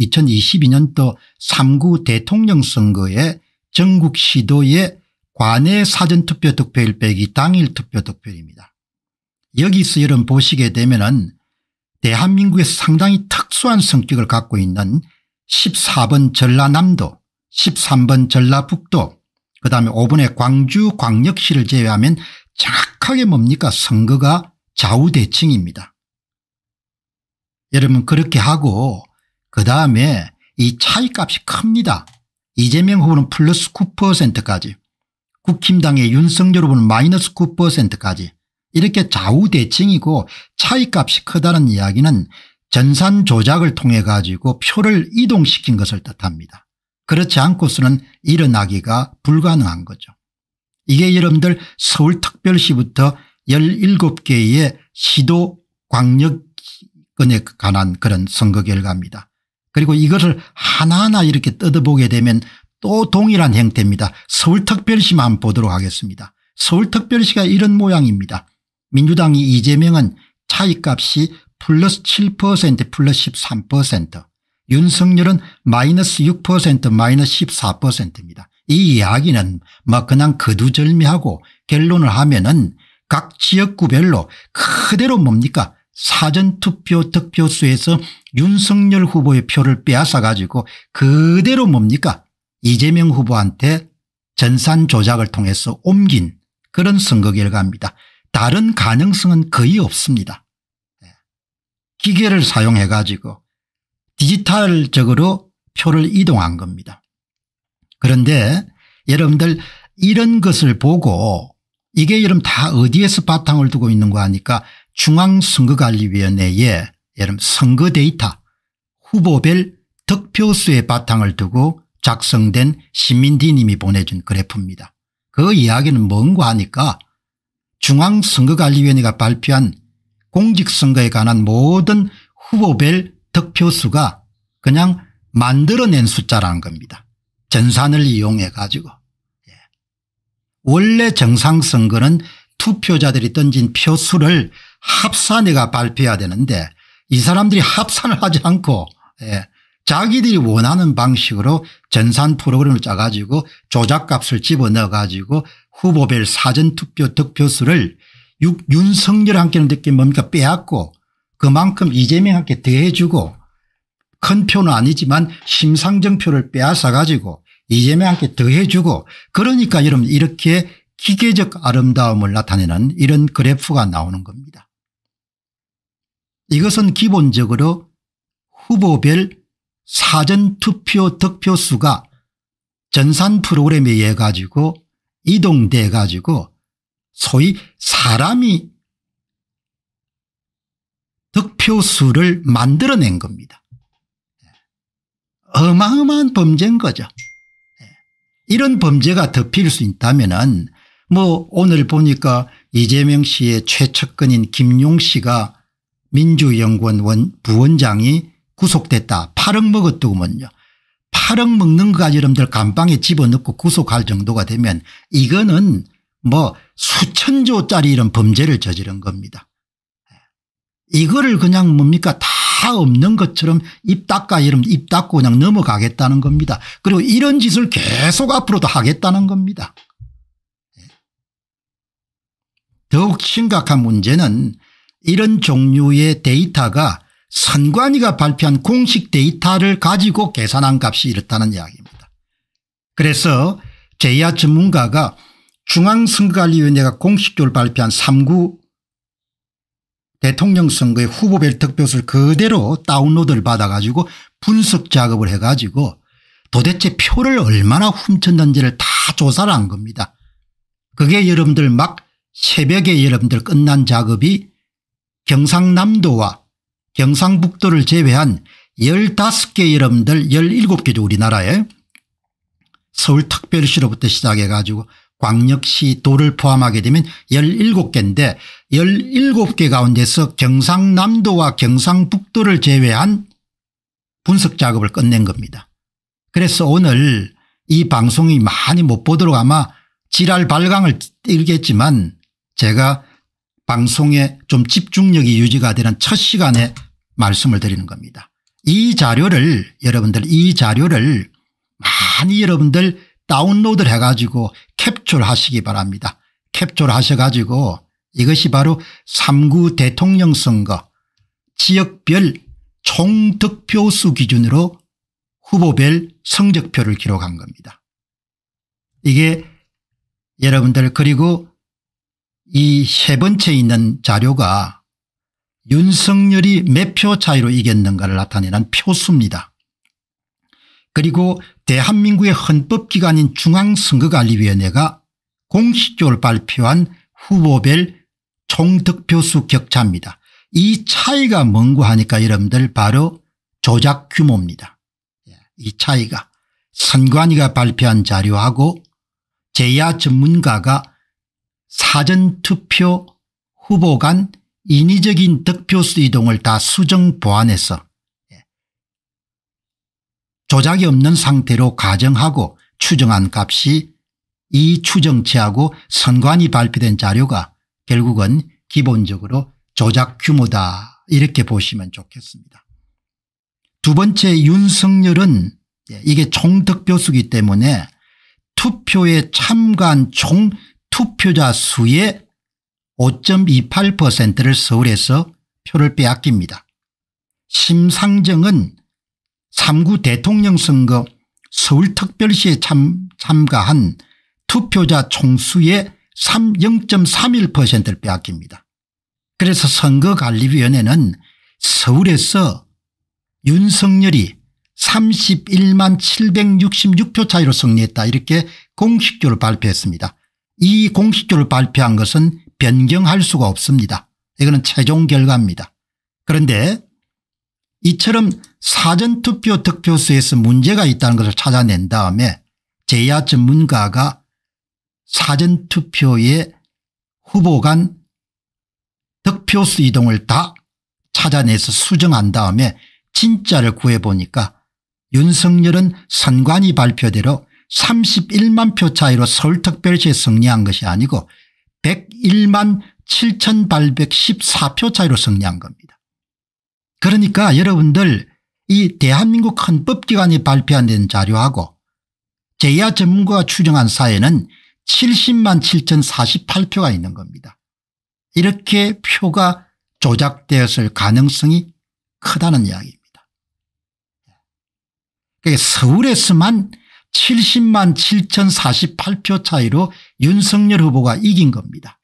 2022년도 3구 대통령 선거에 전국 시도의 관내 사전투표 득표일 빼기 당일 투표 득표입니다. 여기서 여러분 보시게 되면 은 대한민국에서 상당히 특수한 성격을 갖고 있는 14번 전라남도 13번 전라북도 그 다음에 5번의 광주 광역시를 제외하면 정확하게 뭡니까 선거가 좌우대칭입니다. 여러분 그렇게 하고 그다음에 이 차이값이 큽니다. 이재명 후보는 플러스 9%까지 국힘당의 윤석열 후보는 마이너스 9%까지 이렇게 좌우대칭이고 차이값이 크다는 이야기는 전산 조작을 통해 가지고 표를 이동시킨 것을 뜻합니다. 그렇지 않고서는 일어나기가 불가능한 거죠. 이게 여러분들 서울특별시부터 17개의 시도 광역권에 관한 그런 선거 결과입니다. 그리고 이것을 하나하나 이렇게 뜯어보게 되면 또 동일한 형태입니다. 서울특별시만 보도록 하겠습니다. 서울특별시가 이런 모양입니다. 민주당이 이재명은 차이값이 플러스 7% 플러스 13% 윤석열은 마이너스 6% 마이너스 14%입니다. 이 이야기는 막 뭐 그냥 거두절미하고 결론을 하면은 각 지역구별로 그대로 뭡니까 사전투표 득표수에서 윤석열 후보의 표를 빼앗아 가지고 그대로 뭡니까 이재명 후보한테 전산 조작을 통해서 옮긴 그런 선거 결과입니다. 다른 가능성은 거의 없습니다. 예. 기계를 사용해 가지고 디지털적으로 표를 이동한 겁니다. 그런데 여러분들 이런 것을 보고 이게 여러분 다 어디에서 바탕을 두고 있는 거 아니까 중앙선거관리위원회의 예를 선거 데이터 후보별 득표수의 바탕을 두고 작성된 시민디님이 보내준 그래프입니다. 그 이야기는 뭔가 하니까 중앙선거관리위원회가 발표한 공직선거에 관한 모든 후보별 득표수가 그냥 만들어낸 숫자라는 겁니다. 전산을 이용해 가지고. 예. 원래 정상선거는 투표자들이 던진 표수를 합산회가 발표해야 되는데 이 사람들이 합산을 하지 않고 예, 자기들이 원하는 방식으로 전산 프로그램을 짜가지고 조작값을 집어넣어가지고 후보별 사전투표 득표수를 윤석열한테는 느낌 뭡니까 빼앗고 그만큼 이재명한테 대해주고 큰 표는 아니지만 심상정 표를 빼앗아가지고 이재명한테 더해주고 그러니까 여러분 이렇게 기계적 아름다움을 나타내는 이런 그래프가 나오는 겁니다. 이것은 기본적으로 후보별 사전투표 득표수가 전산 프로그램에 의해 가지고 이동돼 가지고 소위 사람이 득표수를 만들어낸 겁니다. 어마어마한 범죄인 거죠. 이런 범죄가 덮일 수 있다면 은뭐 오늘 보니까 이재명 씨의 최측근인 김용 씨가 민주연구원 원 부원장이 구속됐다. 8억 먹었더구먼요. 8억 먹는 것까지 여러분들 감방에 집어넣고 구속할 정도가 되면 이거는 뭐 수천조짜리 이런 범죄를 저지른 겁니다. 예. 이거를 그냥 뭡니까 다 없는 것처럼 입 닦아 여러분 입 닦고 그냥 넘어가겠다는 겁니다. 그리고 이런 짓을 계속 앞으로도 하겠다는 겁니다. 예. 더욱 심각한 문제는 이런 종류의 데이터가 선관위가 발표한 공식 데이터를 가지고 계산한 값이 이렇다는 이야기입니다. 그래서 제야 전문가가 중앙선거관리위원회가 공식적으로 발표한 3구 대통령 선거의 후보별 득표수를 그대로 다운로드를 받아가지고 분석 작업을 해가지고 도대체 표를 얼마나 훔쳤는지를 다 조사를 한 겁니다. 그게 여러분들 막 새벽에 여러분들 끝난 작업이 경상남도와 경상북도를 제외한 15개 여러분들 17개죠 우리나라에 서울특별시로부터 시작해 가지고 광역시 도를 포함하게 되면 17개인데 17개 가운데서 경상남도와 경상북도를 제외한 분석작업을 끝낸 겁니다. 그래서 오늘 이 방송이 많이 못 보도록 아마 지랄 발광을 띄겠지만 제가 방송에 좀 집중력이 유지가 되는 첫 시간에 말씀을 드리는 겁니다. 이 자료를 여러분들 이 자료를 많이 여러분들 다운로드를 해가지고 캡처를 하시기 바랍니다. 캡처를 하셔가지고 이것이 바로 3구 대통령 선거 지역별 총득표수 기준으로 후보별 성적표를 기록한 겁니다. 이게 여러분들 그리고 이세 번째 있는 자료가 윤석열이 몇 표 차이로 이겼는가를 나타내는 표수입니다. 그리고 대한민국의 헌법기관인 중앙선거관리위원회가 공식적으로 발표한 후보별 총득표수 격차입니다. 이 차이가 뭔고 하니까 여러분들 바로 조작 규모입니다. 예, 이 차이가 선관위가 발표한 자료하고 제야 전문가가 사전투표 후보 간 인위적인 득표수 이동을 다 수정 보완해서 예, 조작이 없는 상태로 가정하고 추정한 값이 이 추정치하고 선관위 발표된 자료가 결국은 기본적으로 조작 규모다 이렇게 보시면 좋겠습니다. 두 번째 윤석열은 예, 이게 총득표수기 때문에 투표에 참가한 총 투표자 수의 5.28%를 서울에서 표를 빼앗깁니다. 심상정은 3구 대통령 선거 서울특별시에 참, 참가한 투표자 총수의 0.31%를 빼앗깁니다. 그래서 선거관리위원회는 서울에서 윤석열이 31만 766표 차이로 승리했다 이렇게 공식적으로 발표했습니다. 이 공식표를 발표한 것은 변경할 수가 없습니다. 이거는 최종 결과입니다. 그런데 이처럼 사전투표 득표수에서 문제가 있다는 것을 찾아낸 다음에 제야 전문가가 사전투표의 후보 간 득표수 이동을 다 찾아내서 수정한 다음에 진짜를 구해보니까 윤석열은 선관위 발표대로 31만 표 차이로 서울특별시에 승리한 것이 아니고 101만 7814표 차이로 승리한 겁니다. 그러니까 여러분들 이 대한민국 헌법기관이 발표한 자료하고 제야 전문가가 추정한 사에는 70만 7048표가 있는 겁니다. 이렇게 표가 조작되었을 가능성이 크다는 이야기입니다. 그러니까 서울에서만 70만 7,048표 차이로 윤석열 후보가 이긴 겁니다.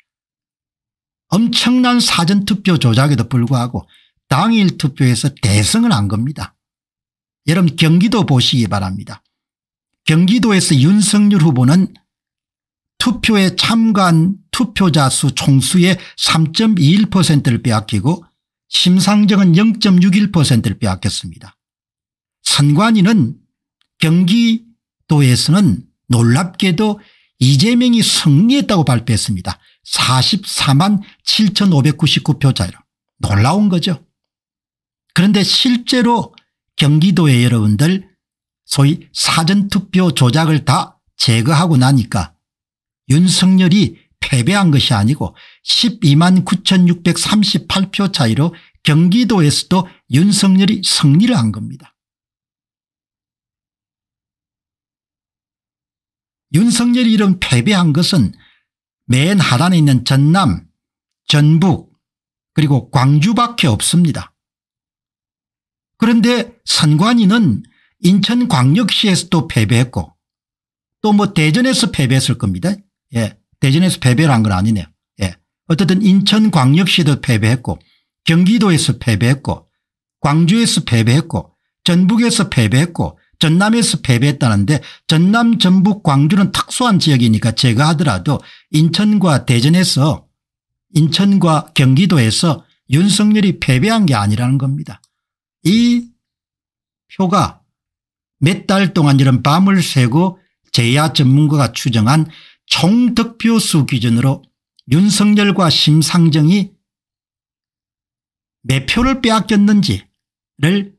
엄청난 사전투표 조작에도 불구하고 당일 투표에서 대승을 한 겁니다. 여러분 경기도 보시기 바랍니다. 경기도에서 윤석열 후보는 투표에 참가한 투표자 수 총수의 3.21%를 빼앗기고 심상정은 0.61%를 빼앗겼습니다. 선관위는 경기 도에서는 놀랍게도 이재명이 승리했다고 발표했습니다. 44만 7599표자로 놀라운 거죠. 그런데 실제로 경기도의 여러분들 소위 사전투표 조작을 다 제거하고 나니까 윤석열이 패배한 것이 아니고 12만 9638표 차이로 경기도에서도 윤석열이 승리를 한 겁니다. 윤석열이 이런 패배한 것은 맨 하단에 있는 전남 전북 그리고 광주밖에 없습니다. 그런데 선관위는 인천광역시에서도 패배했고 또 뭐 대전에서 패배했을 겁니다. 예, 대전에서 패배를 한 건 아니네요. 예, 어쨌든 인천광역시도 패배했고 경기도에서 패배했고 광주에서 패배했고 전북에서 패배했고 전남에서 패배했다는데 전남 전북 광주는 특수한 지역이니까 제가 하더라도 인천과 대전에서 인천과 경기도에서 윤석열이 패배한 게 아니라는 겁니다. 이 표가 몇 달 동안 이런 밤을 새고 제야 전문가가 추정한 총득표수 기준으로 윤석열과 심상정이 몇 표를 빼앗겼는지를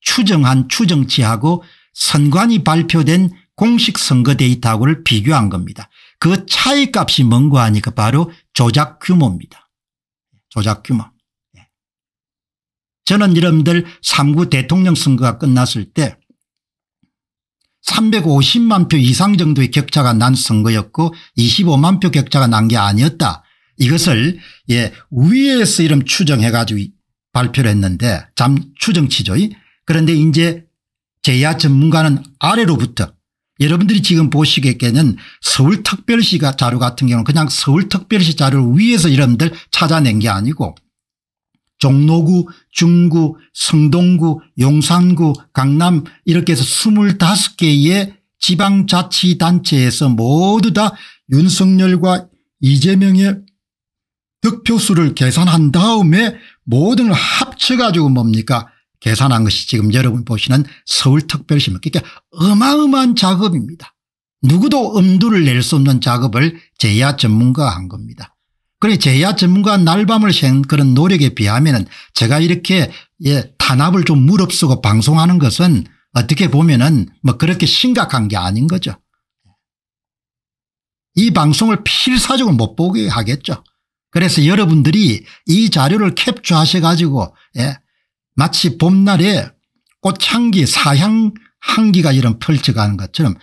추정한 추정치하고 선관위 발표된 공식 선거 데이터하고를 비교한 겁니다. 그 차이값이 뭔고 하니까 바로 조작 규모입니다. 조작 규모. 예. 저는 여러분들 3구 대통령 선거가 끝났을 때 350만 표 이상 정도의 격차가 난 선거였고 25만 표 격차가 난 게 아니었다. 이것을 예 위에서 이름 추정해 가지고 발표를 했는데 잠 추정치죠. 그런데 이제 제야 전문가는 아래로부터 여러분들이 지금 보시기에 서울특별시 자료 같은 경우는 그냥 서울특별시 자료를 위해서 여러분들 찾아낸 게 아니고 종로구 중구 성동구 용산구 강남 이렇게 해서 25개의 지방자치단체에서 모두 다 윤석열과 이재명의 득표수를 계산한 다음에 모든 걸 합쳐가지고 뭡니까 계산한 것이 지금 여러분 보시는 서울특별시면 그러니까 어마어마한 작업입니다. 누구도 엄두를 낼 수 없는 작업을 제야 전문가한 겁니다. 그래 제야 전문가 날밤을 샌 그런 노력에 비하면 은 제가 이렇게 예, 탄압을 좀 무릅쓰고 방송하는 것은 어떻게 보면 은뭐 그렇게 심각한 게 아닌 거죠. 이 방송을 필사적으로 못 보게 하겠죠. 그래서 여러분들이 이 자료를 캡처하셔 가지고 예, 마치 봄날에 꽃향기 사향 향기가 이런 펼쳐가는 것처럼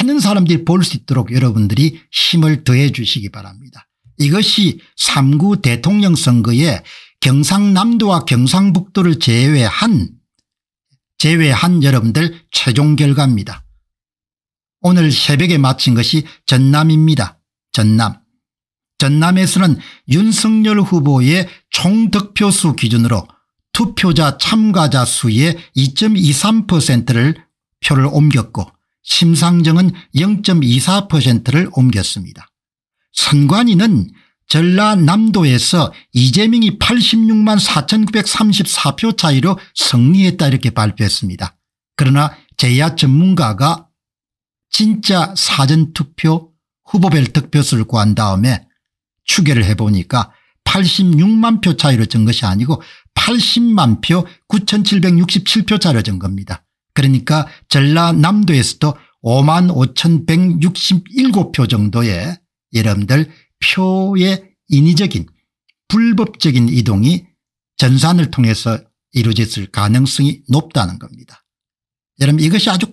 많은 사람들이 볼 수 있도록 여러분들이 힘을 더해 주시기 바랍니다. 이것이 3구 대통령 선거에 경상남도와 경상북도를 제외한 제외한 여러분들 최종 결과입니다. 오늘 새벽에 마친 것이 전남입니다. 전남. 전남에서는 윤석열 후보의 총득표수 기준으로 투표자 참가자 수의 2.23%를 표를 옮겼고 심상정은 0.24%를 옮겼습니다. 선관위는 전라남도에서 이재명이 86만 4,934표 차이로 승리했다 이렇게 발표했습니다. 그러나 제야 전문가가 진짜 사전투표 후보별 득표수를 구한 다음에 추계를 해보니까 86만 표 차이로 진 것이 아니고 80만 표 9767표 차로 진 겁니다. 그러니까 전라남도에서도 5만 5167표 정도의 여러분들 표의 인위적인 불법적인 이동이 전산을 통해서 이루어졌을 가능성이 높다는 겁니다. 여러분 이것이 아주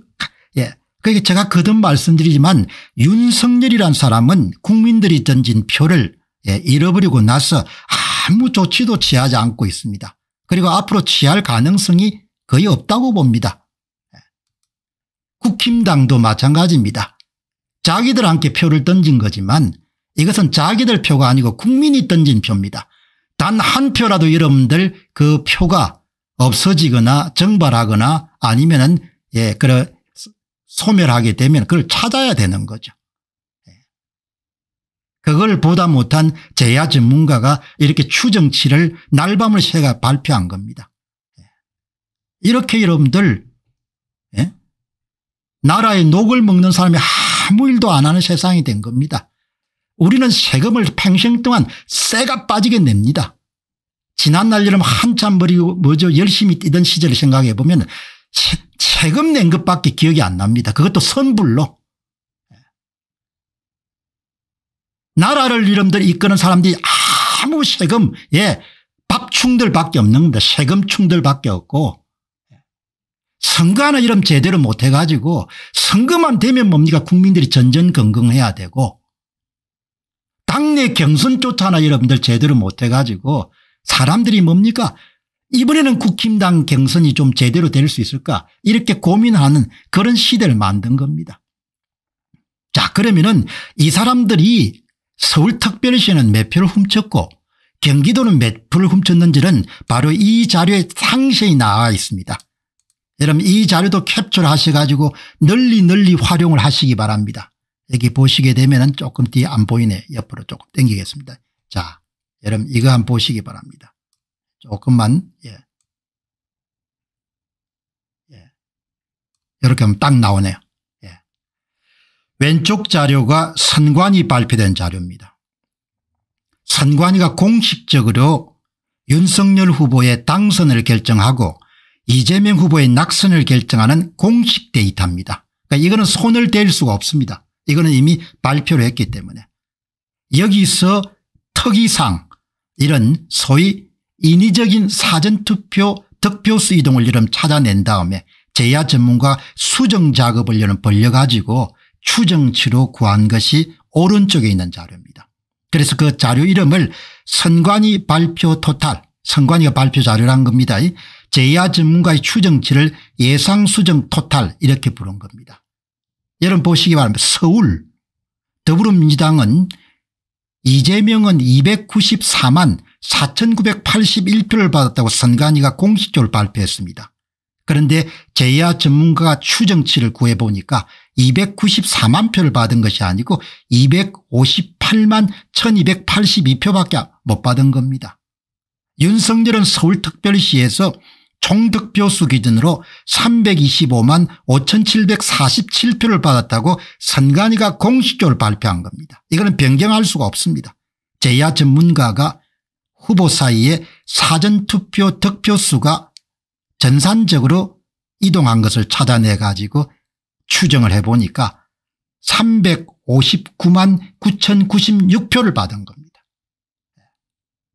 예. 그러니까 제가 거듭 말씀드리지만 윤석열이란 사람은 국민들이 던진 표를 예, 잃어버리고 나서 아무 조치도 취하지 않고 있습니다. 그리고 앞으로 취할 가능성이 거의 없다고 봅니다. 예. 국힘당도 마찬가지입니다. 자기들한테 표를 던진 거지만 이것은 자기들 표가 아니고 국민이 던진 표입니다. 단 한 표라도 여러분들 그 표가 없어지거나 정발하거나 아니면은 예, 그 소멸하게 되면 그걸 찾아야 되는 거죠. 그걸 보다 못한 제야 전문가가 이렇게 추정치를 날밤을 새가 발표한 겁니다. 예. 이렇게 여러분들 예? 나라의 녹을 먹는 사람이 아무 일도 안 하는 세상이 된 겁니다. 우리는 세금을 평생 동안 새가 빠지게 냅니다. 지난 날이름 한참 버리고 뭐죠 열심히 뛰던 시절을 생각해 보면 세금 낸 것밖에 기억이 안 납니다. 그것도 선불로. 나라를 이름들 이끄는 사람들이 아무 세금 예 밥충들밖에 없는 겁니다. 세금충들밖에 없고 예. 선거하는 이름 제대로 못해가지고 선거만 되면 뭡니까 국민들이 전전긍긍해야 되고 당내 경선조차나 여러분들 제대로 못해가지고 사람들이 뭡니까 이번에는 국힘당 경선이 좀 제대로 될 수 있을까 이렇게 고민하는 그런 시대를 만든 겁니다. 자 그러면은 이 사람들이 서울특별시는 몇 표를 훔쳤고 경기도는 몇 표를 훔쳤는지는 바로 이 자료에 상세히 나와 있습니다. 여러분 이 자료도 캡처를 하셔가지고 널리 널리 활용을 하시기 바랍니다. 여기 보시게 되면 조금 뒤에 안 보이네. 옆으로 조금 당기겠습니다. 자 여러분 이거 한번 보시기 바랍니다. 조금만 예. 예. 이렇게 하면 딱 나오네요. 왼쪽 자료가 선관위 발표된 자료입니다. 선관위가 공식적으로 윤석열 후보의 당선을 결정하고 이재명 후보의 낙선을 결정하는 공식 데이터입니다. 그러니까 이거는 손을 댈 수가 없습니다. 이거는 이미 발표를 했기 때문에 여기서 특이상 이런 소위 인위적인 사전투표 득표수 이동을 이름 찾아낸 다음에 제야 전문가 수정작업을 벌려가지고 추정치로 구한 것이 오른쪽에 있는 자료입니다. 그래서 그 자료 이름을 선관위 발표 토탈 선관위가 발표 자료란 겁니다. 제야 전문가의 추정치를 예상 수정 토탈 이렇게 부른 겁니다. 여러분 보시기 바랍니다. 서울 더불어민주당은 이재명은 294만 4981표를 받았다고 선관위가 공식적으로 발표했습니다. 그런데 제야 전문가가 추정치를 구해보니까 294만 표를 받은 것이 아니고 258만 1282표밖에 못 받은 겁니다. 윤석열은 서울특별시에서 총득표수 기준으로 325만 5747표를 받았다고 선관위가 공식적으로 발표한 겁니다. 이거는 변경할 수가 없습니다. 제야 전문가가 후보 사이에 사전투표 득표수가 전산적으로 이동한 것을 찾아내 가지고 추정을 해보니까 359만 9096표를 받은 겁니다.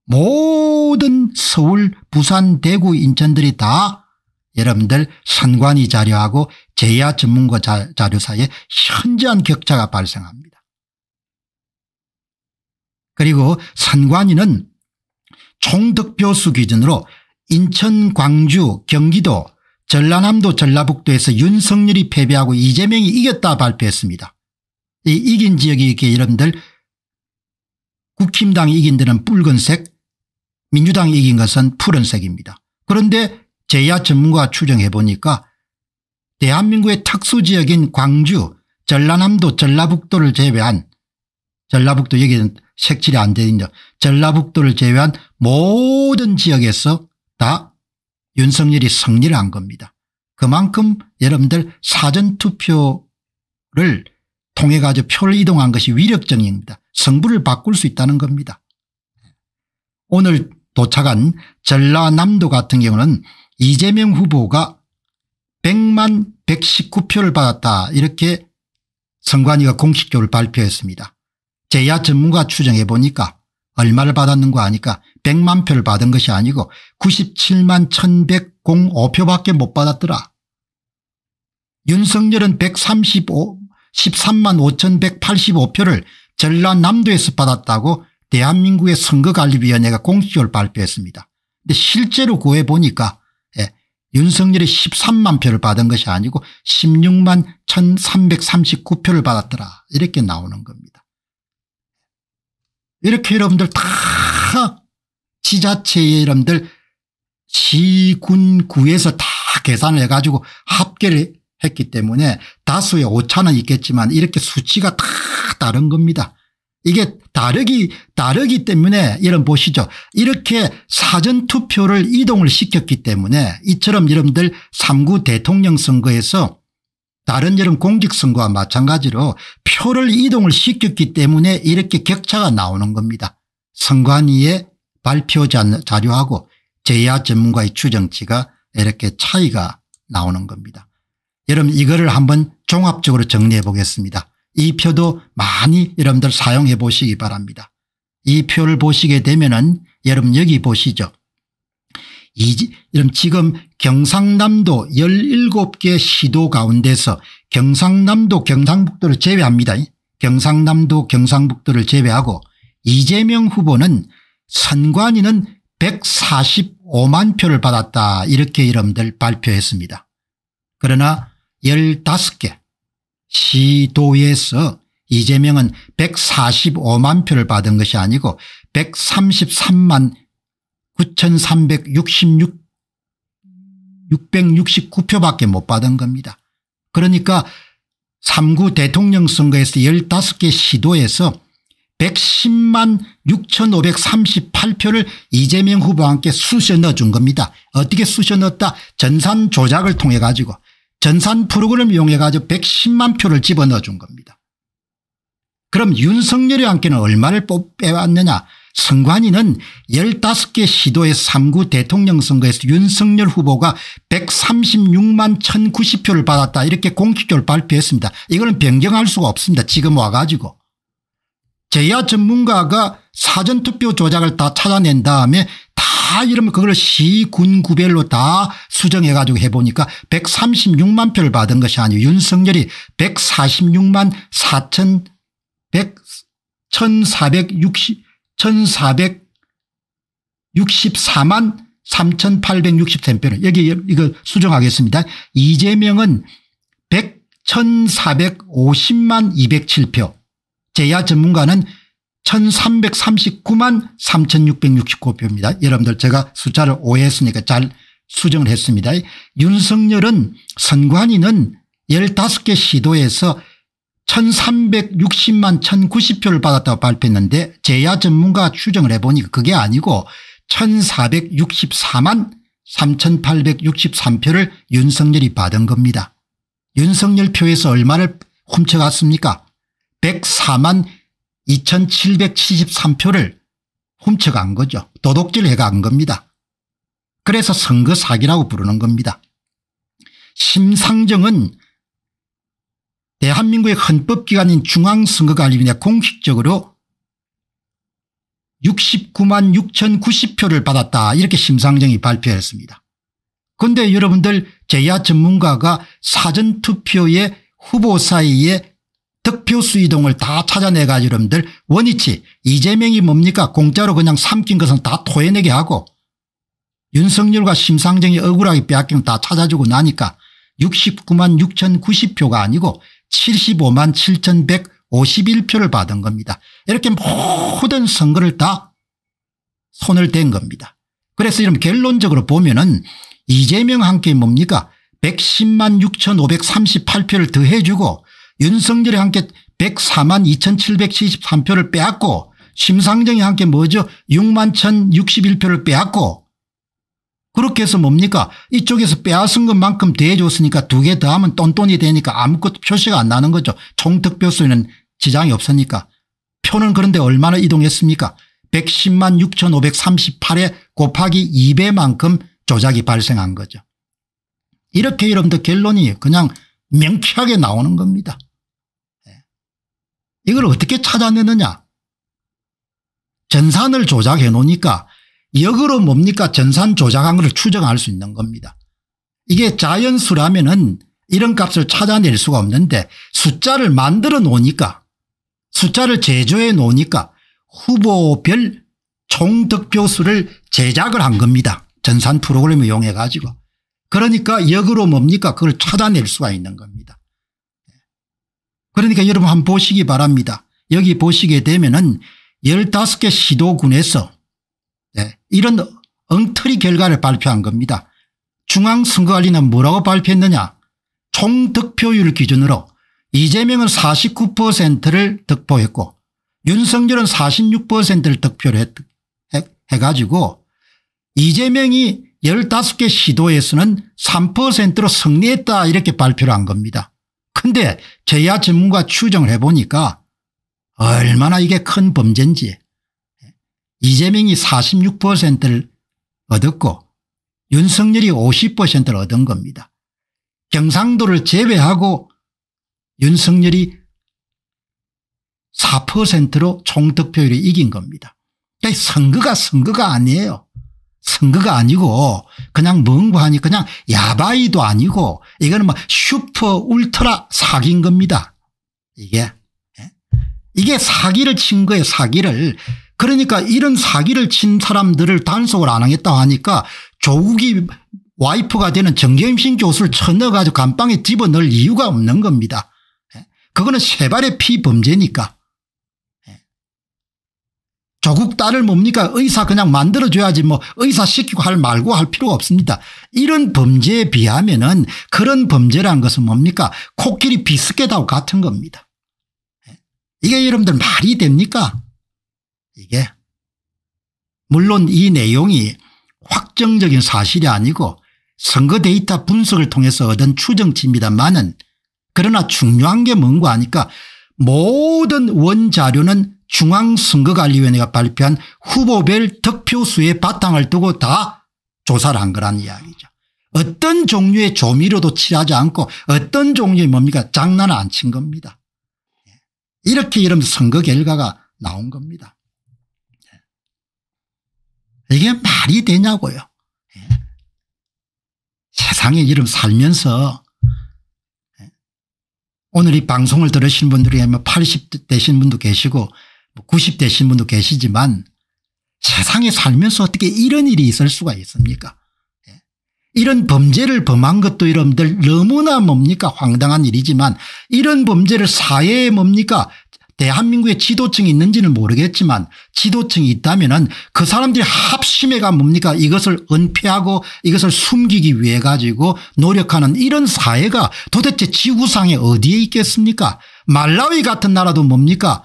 모든 서울, 부산, 대구, 인천들이 다 여러분들 선관위 자료하고 제야 전문가 자료 사이에 현저한 격차가 발생합니다. 그리고 선관위는 총득표수 기준으로 인천, 광주, 경기도 전라남도 전라북도에서 윤석열이 패배하고 이재명이 이겼다 발표했습니다. 이 이긴 지역이 이렇게 여러분들 국힘당이 이긴 데는 붉은색 민주당이 이긴 것은 푸른색입니다. 그런데 제야 전문가가 추정해 보니까 대한민국의 특수지역인 광주 전라남도 전라북도를 제외한 전라북도 여기는 색칠이 안되는있 전라북도를 제외한 모든 지역에서 다 윤석열이 승리를 한 겁니다. 그만큼 여러분들 사전투표를 통해 가지고 표를 이동한 것이 위력적입니다 성부를 바꿀 수 있다는 겁니다. 오늘 도착한 전라남도 같은 경우는 이재명 후보가 100만 119표를 받았다 이렇게 선관위가 공식적으로 발표했습니다. 제야 전문가 추정해 보니까 얼마를 받았는 가하니까 100만 표를 받은 것이 아니고 97만 1105표밖에 못 받았더라. 윤석열은 135, 13만 5185표를 전라남도에서 받았다고 대한민국의 선거관리위원회가 공식적으로 발표했습니다. 근데 실제로 구해보니까 예, 윤석열이 13만 표를 받은 것이 아니고 16만 1339표를 받았더라 이렇게 나오는 겁니다. 이렇게 여러분들 다 지자체의 여러분들 시군구에서 다 계산을 해가지고 합계를 했기 때문에 다수의 오차는 있겠지만 이렇게 수치가 다 다른 겁니다. 이게 다르기 다르기 때문에 이런 보시죠. 이렇게 사전투표를 이동을 시켰기 때문에 이처럼 여러분들 3구 대통령 선거에서 다른 여름 공직선거와 마찬가지로 표를 이동을 시켰기 때문에 이렇게 격차가 나오는 겁니다. 선관위의 발표 자료하고 제야 전문가의 추정치가 이렇게 차이가 나오는 겁니다. 여러분 이거를 한번 종합적으로 정리해 보겠습니다. 이 표도 많이 여러분들 사용해 보시기 바랍니다. 이 표를 보시게 되면 은 여러분 여기 보시죠. 이런 지금 경상남도 17개 시도 가운데서 경상남도 경상북도를 제외합니다. 경상남도 경상북도를 제외하고 이재명 후보는 선관위는 145만 표를 받았다 이렇게 여러들 발표했습니다. 그러나 15개 시도에서 이재명은 145만 표를 받은 것이 아니고 133만 9,366 669표밖에 못 받은 겁니다. 그러니까 3구 대통령 선거에서 15개 시도에서 110만 6,538표를 이재명 후보와 함께 쑤셔 넣어준 겁니다. 어떻게 쑤셔 넣었다? 전산 조작을 통해 가지고 전산 프로그램을 이용해 가지고 110만 표를 집어넣어준 겁니다. 그럼 윤석열이 함께는 얼마를 빼왔느냐 선관위는 15개 시도의 3구 대통령 선거에서 윤석열 후보가 136만 1090표를 받았다 이렇게 공식적으로 발표했습니다. 이거는 변경할 수가 없습니다. 지금 와가지고. 제야 전문가가 사전투표 조작을 다 찾아낸 다음에 다 이러면 그걸 시군 구별로 다 수정해 가지고 해보니까 136만 표를 받은 것이 아니고 윤석열이 146만 4천 1 1460 1464만 3860템표를 여기 이거 수정하겠습니다. 이재명은 100 1450만 207표 제야 전문가는 1339만 3669표입니다. 여러분들 제가 숫자를 오해했으니까 잘 수정을 했습니다. 윤석열은 선관위는 15개 시도에서 1360만 1090표를 받았다고 발표했는데 제야 전문가 추정을 해보니 그게 아니고 1464만 3863표를 윤석열이 받은 겁니다. 윤석열 표에서 얼마를 훔쳐갔습니까 104만 2773표를 훔쳐간 거죠. 도둑질해간 겁니다. 그래서 선거 사기라고 부르는 겁니다. 심상정은 대한민국의 헌법기관인 중앙선거관리위원회 공식적으로 69만 6,090표를 받았다 이렇게 심상정이 발표했습니다. 그런데 여러분들 제야 전문가가 사전투표의 후보 사이에 득표수 이동을 다 찾아내가 여러분들 원위치 이재명이 뭡니까 공짜로 그냥 삼킨 것은 다 토해내게 하고 윤석열과 심상정이 억울하게 빼앗긴 다 찾아주고 나니까 69만 6,090표가 아니고 75만 7,151표를 받은 겁니다. 이렇게 모든 선거를 다 손을 댄 겁니다. 그래서 이런 결론적으로 보면은 이재명 함께 뭡니까 110만 6,538표를 더해주고 윤석열이 함께 104만 2,773표를 빼앗고 심상정이 함께 뭐죠 6만 1,061표를 빼앗고 그렇게 해서 뭡니까 이쪽에서 빼앗은 것만큼 대해줬으니까 두 개 더하면 똔똔이 되니까 아무것도 표시가 안 나는 거죠. 총득표수에는 지장이 없으니까. 표는 그런데 얼마나 이동했습니까 110만 6538에 곱하기 2배만큼 조작이 발생한 거죠. 이렇게 여러분들 결론이 그냥 명쾌하게 나오는 겁니다. 예. 이걸 어떻게 찾아내느냐 전산을 조작해 놓으니까 역으로 뭡니까 전산 조작한 것을 추정할 수 있는 겁니다. 이게 자연수라면 은 이런 값을 찾아낼 수가 없는데 숫자를 만들어 놓으니까 숫자를 제조해 놓으니까 후보별 총득표수를 제작을 한 겁니다. 전산 프로그램을 이용해 가지고. 그러니까 역으로 뭡니까 그걸 찾아낼 수가 있는 겁니다. 그러니까 여러분 한번 보시기 바랍니다. 여기 보시게 되면 은 15개 시도군에서 예, 이런 엉터리 결과를 발표한 겁니다. 중앙선거관리는 뭐라고 발표했느냐 총 득표율 기준으로 이재명은 49%를 득표했고 윤석열은 46%를 득표를 했, 해, 해가지고 이재명이 15개 시도에서는 3%로 승리했다 이렇게 발표를 한 겁니다. 근데 제야 전문가 추정을 해보니까 얼마나 이게 큰 범죄인지 이재명이 46%를 얻었고 윤석열이 50%를 얻은 겁니다. 경상도를 제외하고 윤석열이 4%로 총득표율이 이긴 겁니다. 그러니까 선거가 선거가 아니에요. 선거가 아니고 그냥 멍구하니 그냥 야바이도 아니고 이거는 뭐 슈퍼 울트라 사기인 겁니다. 이게 예? 이게 사기를 친 거예요. 사기를. 그러니까 이런 사기를 친 사람들을 단속을 안 하겠다 하니까 조국이 와이프가 되는 정경심 교수를 쳐넣어가지고 감방에 집어넣을 이유가 없는 겁니다. 예? 그거는 세발의 피범죄니까. 예? 조국 딸을 뭡니까 의사 그냥 만들어줘야지 뭐 의사 시키고 할 말고 할 필요가 없습니다. 이런 범죄에 비하면 은 그런 범죄란 것은 뭡니까 코끼리 비스켓하고 같은 겁니다. 예? 이게 여러분들 말이 됩니까 이게 물론 이 내용이 확정적인 사실이 아니고 선거 데이터 분석을 통해서 얻은 추정치입니다만은 그러나 중요한 게 뭔가 하니까 모든 원자료는 중앙선거관리위원회가 발표한 후보별 득표수의 바탕을 두고 다 조사를 한 거란 이야기죠. 어떤 종류의 조미료도 칠하지 않고 어떤 종류의 뭡니까 장난 안 친 겁니다. 예. 이렇게 이러면 선거 결과가 나온 겁니다. 이게 말이 되냐고요. 예. 세상에 이름 살면서 예. 오늘 이 방송을 들으신 분들이 80 되신 분도 계시고 90 뭐 되신 분도 계시지만 세상에 살면서 어떻게 이런 일이 있을 수가 있습니까 예. 이런 범죄를 범한 것도 여러분들 너무나 뭡니까 황당한 일이지만 이런 범죄를 사회에 뭡니까 대한민국의 지도층이 있는지는 모르겠지만 지도층이 있다면 그 사람들이 합심해가 뭡니까 이것을 은폐하고 이것을 숨기기 위해 가지고 노력하는 이런 사회가 도대체 지구상에 어디에 있겠습니까 말라위 같은 나라도 뭡니까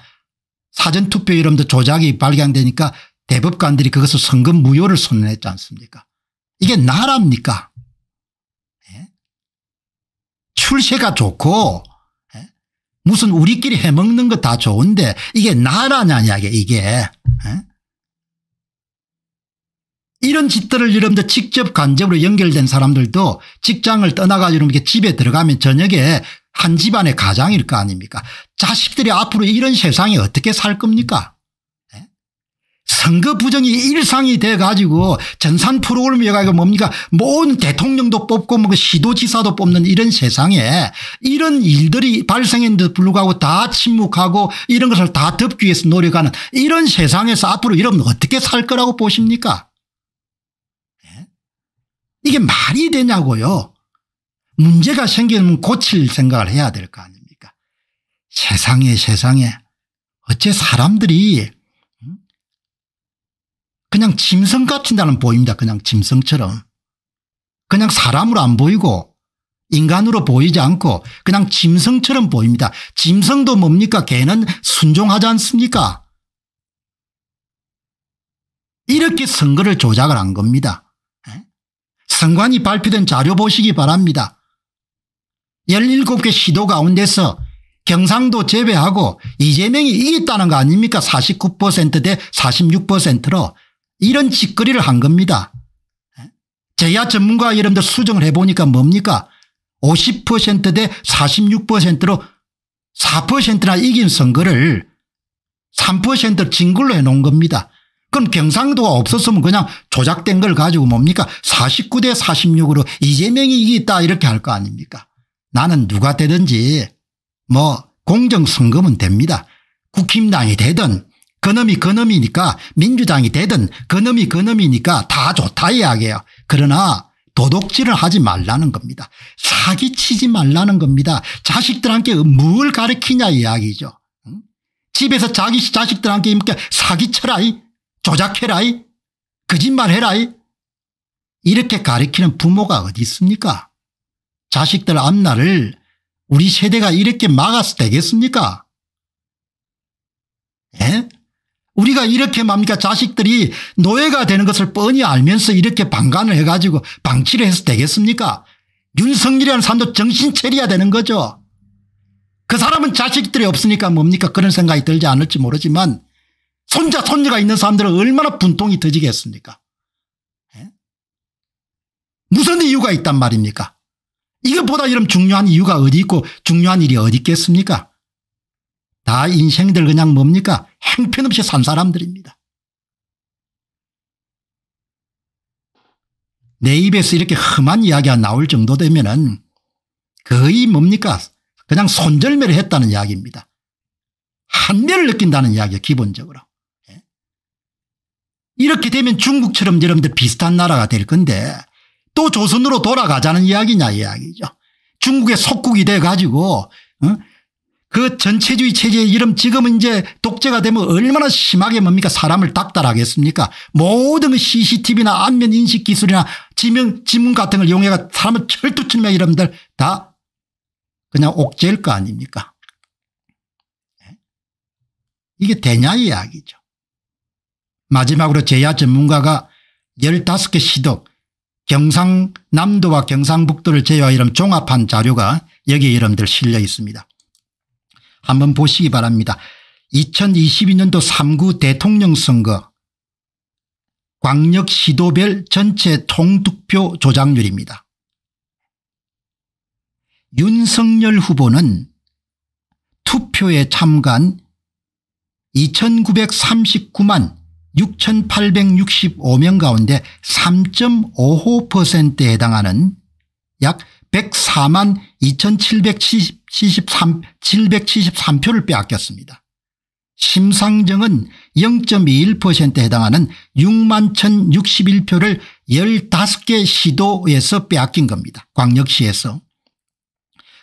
사전투표 이름도 조작이 발견되니까 대법관들이 그것을 선거 무효를 선언했지 않습니까 이게 나라입니까 예? 출세가 좋고 무슨 우리끼리 해먹는 거 다 좋은데 이게 나라냐 이 이게 이런 짓들을 여러분들 직접 간접으로 연결된 사람들도 직장을 떠나가지고 이렇게 집에 들어가면 저녁에 한 집안의 가장일 거 아닙니까 자식들이 앞으로 이런 세상에 어떻게 살 겁니까 선거 부정이 일상이 돼 가지고 전산 프로그램이 가지고 뭡니까 모든 대통령도 뽑고 뭐 그 시도지사도 뽑는 이런 세상에 이런 일들이 발생했는데도 불구하고 다 침묵하고 이런 것을 다 덮기 위해서 노력하는 이런 세상에서 앞으로 여러분 어떻게 살 거라고 보십니까 예? 이게 말이 되냐고요 문제가 생기면 고칠 생각을 해야 될 거 아닙니까 세상에 세상에 어째 사람들이 그냥 짐승 같은다는 보입니다. 그냥 짐승처럼. 그냥 사람으로 안 보이고 인간으로 보이지 않고 그냥 짐승처럼 보입니다. 짐승도 뭡니까? 개는 순종하지 않습니까? 이렇게 선거를 조작을 한 겁니다. 예? 선관이 발표된 자료 보시기 바랍니다. 17개 시도 가운데서 경상도 제외하고 이재명이 이겼다는 거 아닙니까? 49%대 46%로 이런 짓거리를 한 겁니다. 예? 제야 전문가 여러분들 수정을 해보니까 뭡니까 50%대 46%로 4%나 이긴 선거를 3 진굴로 해놓은 겁니다. 그럼 경상도가 없었으면 그냥 조작된 걸 가지고 뭡니까 49 대 46으로 이재명이 이기다 이렇게 할 거 아닙니까 나는 누가 되든지 뭐 공정선거면 됩니다. 국힘당이 되든 그놈이 그놈이니까 민주당이 되든 그놈이 그놈이니까 다 좋다 이야기예요. 그러나 도둑질을 하지 말라는 겁니다. 사기치지 말라는 겁니다. 자식들한테 뭘 가르치냐 이야기죠. 집에서 자기 자식들한테 이렇게 사기쳐라이 조작해라이 거짓말해라이 이렇게 가르치는 부모가 어디 있습니까 자식들 앞날을 우리 세대가 이렇게 막아서 되겠습니까 예? 우리가 이렇게 뭡니까 자식들이 노예가 되는 것을 뻔히 알면서 이렇게 방관을 해가지고 방치를 해서 되겠습니까 윤석열이라는 사람도 정신 체리야 되는 거죠 그 사람은 자식들이 없으니까 뭡니까 그런 생각이 들지 않을지 모르지만 손자 손녀가 있는 사람들은 얼마나 분통이 터지겠습니까 예? 무슨 이유가 있단 말입니까 이것보다 이런 중요한 이유가 어디 있고 중요한 일이 어디 있겠습니까 다 인생들 그냥 뭡니까 행편없이 산 사람들입니다. 내 입에서 이렇게 험한 이야기가 나올 정도 되면 은 거의 뭡니까 그냥 손절매를 했다는 이야기입니다. 한멸를 느낀다는 이야기예요 기본적으로. 예. 이렇게 되면 중국처럼 여러분들 비슷한 나라가 될 건데 또 조선으로 돌아가자는 이야기냐 이야기죠. 중국의 속국이 돼가지고 어? 그 전체주의 체제의 이름 지금은 이제 독재가 되면 얼마나 심하게 뭡니까 사람을 닥달하겠습니까 모든 cctv나 그 안면 인식 기술이나 지명 지문 같은 걸 이용해가 사람을 철두철미 여러분들 다 그냥 옥죄일 거 아닙니까 예? 이게 대냐 이야기죠 마지막으로 제야 전문가가 15개 시도 경상남도와 경상북도를 제외하여 종합한 자료가 여기에 여러분들 실려 있습니다 한번 보시기 바랍니다. 2022년도 3구 대통령 선거 광역시도별 전체 통투표 조작률입니다. 윤석열 후보는 투표에 참관 2939만 6865명 가운데 3.55%에 해당하는 약 104만 2773표를 빼앗겼습니다. 심상정은 0.21%에 해당하는 6만 1061표를 15개 시도에서 빼앗긴 겁니다. 광역시에서.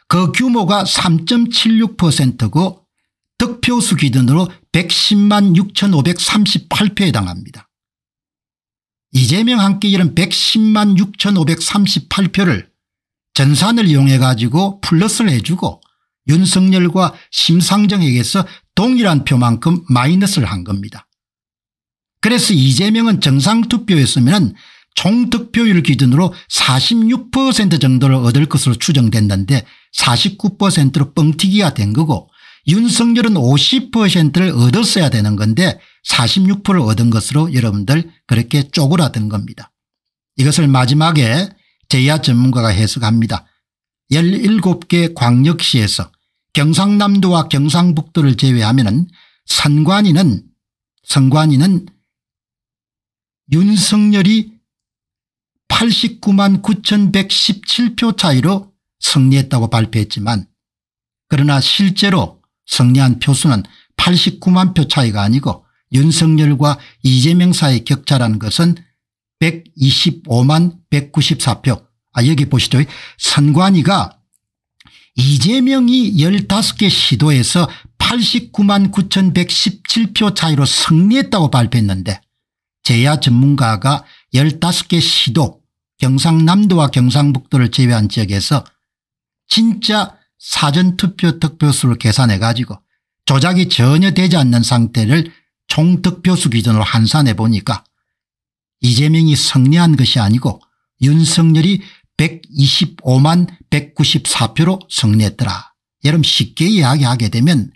그 규모가 3.76%고 득표수 기준으로 110만 6538표에 해당합니다. 이재명 함께 이은 110만 6538표를 전산을 이용해 가지고 플러스를 해주고 윤석열과 심상정에게서 동일한 표만큼 마이너스를 한 겁니다. 그래서 이재명은 정상투표였으면 총득표율 기준으로 46% 정도를 얻을 것으로 추정됐는데 49%로 뻥튀기가 된 거고 윤석열은 50%를 얻었어야 되는 건데 46%를 얻은 것으로 여러분들 그렇게 쪼그라든 겁니다. 이것을 마지막에 제야 전문가가 해석합니다. 17개 광역시에서 경상남도와 경상북도를 제외하면 선관위는 선관위는 윤석열이 89만 9117표 차이로 승리했다고 발표했지만 그러나 실제로 승리한 표수는 89만 표 차이가 아니고 윤석열과 이재명 사이 격차라는 것은 125만 194표. 아 여기 보시죠. 선관위가 이재명이 15개 시도에서 89만 9117표 차이로 승리했다고 발표했는데 제야 전문가가 15개 시도 경상남도와 경상북도를 제외한 지역에서 진짜 사전투표 득표수를 계산해 가지고 조작이 전혀 되지 않는 상태를 총득표수 기준으로 환산해 보니까 이재명이 승리한 것이 아니고 윤석열이 125만 194표로 승리했더라. 여러분 쉽게 이야기하게 되면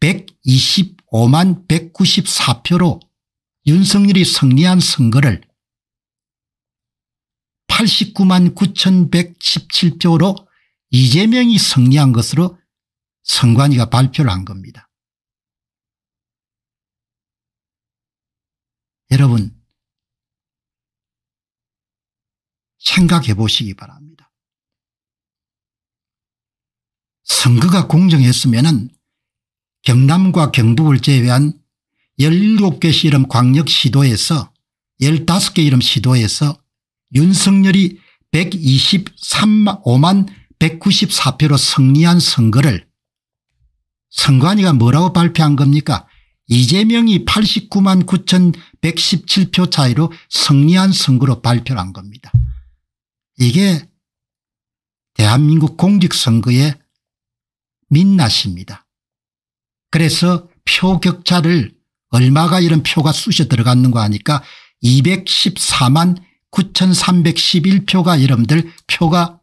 125만 194표로 윤석열이 승리한 선거를 89만 9117표로 이재명이 승리한 것으로 선관위가 발표를 한 겁니다. 여러분 생각해 보시기 바랍니다. 선거가 공정했으면 경남과 경북을 제외한 17개 시름 광역시도에서 15개 이름 시도에서 윤석열이 123만 194표로 승리한 선거를 선관위가 뭐라고 발표한 겁니까 이재명이 89만 9117표 차이로 승리한 선거로 발표한 겁니다. 이게 대한민국 공직선거의 민낯입니다. 그래서 표 격차를 얼마가 이런 표가 쑤셔 들어갔는가 하니까 214만 9311표가 여러분들 표가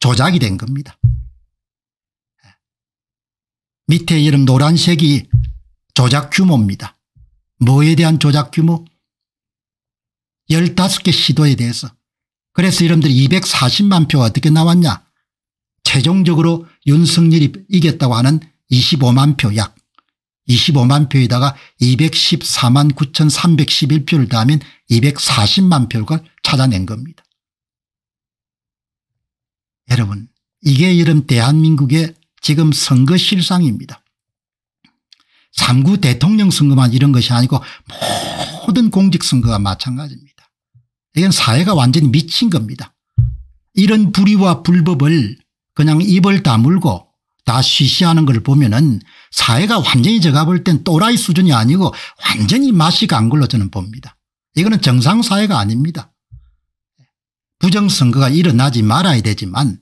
조작이 된 겁니다. 밑에 이름 노란색이 조작 규모입니다. 뭐에 대한 조작 규모? 15개 시도에 대해서 그래서 여러분들 240만 표가 어떻게 나왔냐. 최종적으로 윤석열이 이겼다고 하는 25만 표 약 25만 표에다가 214만 9311표를 더하면 240만 표를 찾아낸 겁니다. 여러분 이게 여름 대한민국의 지금 선거 실상입니다. 3구 대통령 선거만 이런 것이 아니고 모든 공직선거가 마찬가지입니다. 이건 사회가 완전히 미친 겁니다. 이런 불의와 불법을 그냥 입을 다물고 다 쉬쉬하는 걸 보면 은 사회가 완전히 제가 볼 땐 또라이 수준이 아니고 완전히 맛이 간 걸로 저는 봅니다. 이거는 정상사회가 아닙니다. 부정선거가 일어나지 말아야 되지만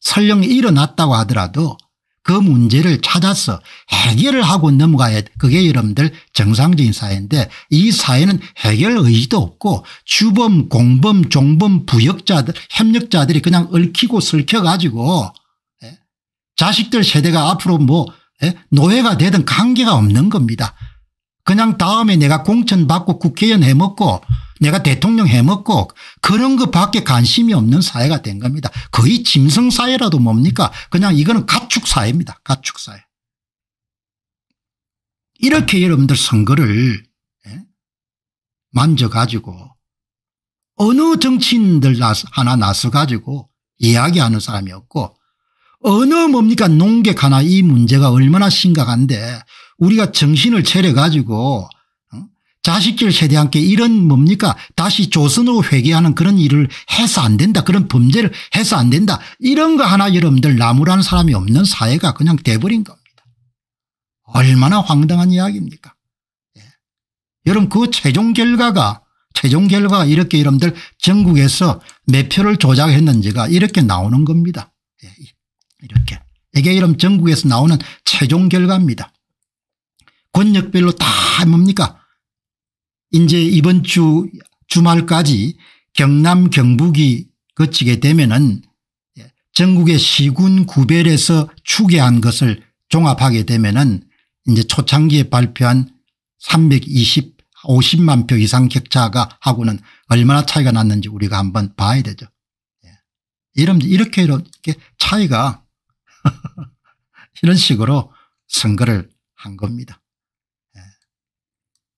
설령 일어났다고 하더라도 그 문제를 찾아서 해결을 하고 넘어가야 그게 여러분들 정상적인 사회인데 이 사회는 해결 의지도 없고 주범 공범 종범 부역자들 협력자들이 그냥 얽히고 설켜가지고 예? 자식들 세대가 앞으로 뭐 예? 노예가 되든 관계가 없는 겁니다. 그냥 다음에 내가 공천받고 국회의원 해먹고 내가 대통령 해먹고 그런 것밖에 관심이 없는 사회가 된 겁니다. 거의 짐승사회라도 뭡니까 그냥 이거는 가축사회입니다. 가축사회. 이렇게 여러분들 선거를 예? 만져가지고 어느 정치인들 하나 나서가지고 이야기하는 사람이 없고 어느 뭡니까 농객 하나 이 문제가 얼마나 심각한데 우리가 정신을 차려가지고 자식들 세대한테 이런 뭡니까 다시 조선으로 회귀하는 그런 일을 해서 안 된다 그런 범죄를 해서 안 된다 이런 거 하나 여러분들 나무라는 사람이 없는 사회가 그냥 돼버린 겁니다. 얼마나 황당한 이야기입니까 예. 여러분 그 최종 결과가 최종 결과가 이렇게 여러분들 전국에서 몇 표를 조작했는지가 이렇게 나오는 겁니다. 예. 이렇게 이게 여러분 전국에서 나오는 최종 결과입니다. 권역별로다 뭡니까 이제 이번 주 주말까지 경남 경북이 거치게 되면은 예, 전국의 시군 구별에서 추계한 것을 종합하게 되면은 이제 초창기에 발표한 320, 50만 표 이상 격차가 하고는 얼마나 차이가 났는지 우리가 한번 봐야 되죠. 예. 이러면 이렇게 이렇게 차이가 이런 식으로 선거를 한 겁니다.